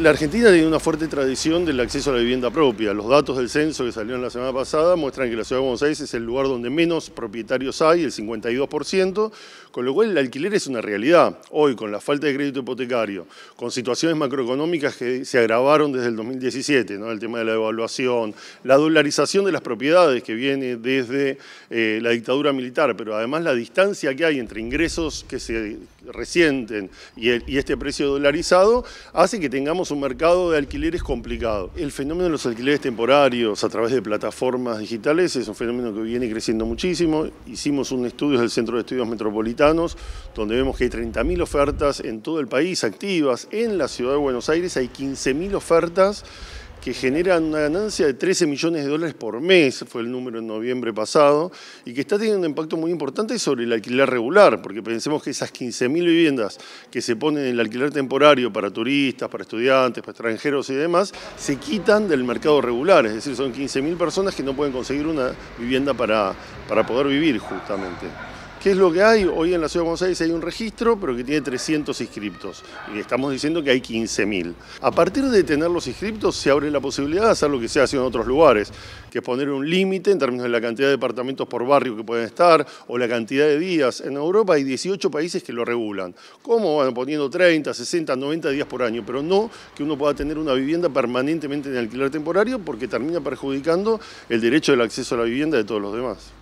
La Argentina tiene una fuerte tradición del acceso a la vivienda propia. Los datos del censo que salieron la semana pasada muestran que la ciudad de Buenos Aires es el lugar donde menos propietarios hay, el 52%, con lo cual el alquiler es una realidad. Hoy, con la falta de crédito hipotecario, con situaciones macroeconómicas que se agravaron desde el 2017, ¿no? el tema de la devaluación, la dolarización de las propiedades que viene desde eh, la dictadura militar, pero además la distancia que hay entre ingresos que se recienten y, este precio dolarizado hace que tengamos un mercado de alquileres complicado. El fenómeno de los alquileres temporarios a través de plataformas digitales es un fenómeno que viene creciendo muchísimo. Hicimos un estudio del Centro de Estudios Metropolitanos donde vemos que hay 30.000 ofertas en todo el país activas. En la ciudad de Buenos Aires hay 15.000 ofertas que generan una ganancia de 13 millones de dólares por mes, fue el número en noviembre pasado, y que está teniendo un impacto muy importante sobre el alquiler regular, porque pensemos que esas 15.000 viviendas que se ponen en el alquiler temporario para turistas, para estudiantes, para extranjeros y demás, se quitan del mercado regular, es decir, son 15.000 personas que no pueden conseguir una vivienda para, para poder vivir justamente. ¿Qué es lo que hay? Hoy en la ciudad de Buenos Aires hay un registro, pero que tiene 300 inscriptos. Y estamos diciendo que hay 15.000. A partir de tener los inscriptos, se abre la posibilidad de hacer lo que se hecho en otros lugares, que es poner un límite en términos de la cantidad de departamentos por barrio que pueden estar o la cantidad de días. En Europa hay 18 países que lo regulan. ¿Cómo? Bueno, poniendo 30, 60, 90 días por año, pero no que uno pueda tener una vivienda permanentemente en alquiler temporario porque termina perjudicando el derecho del acceso a la vivienda de todos los demás.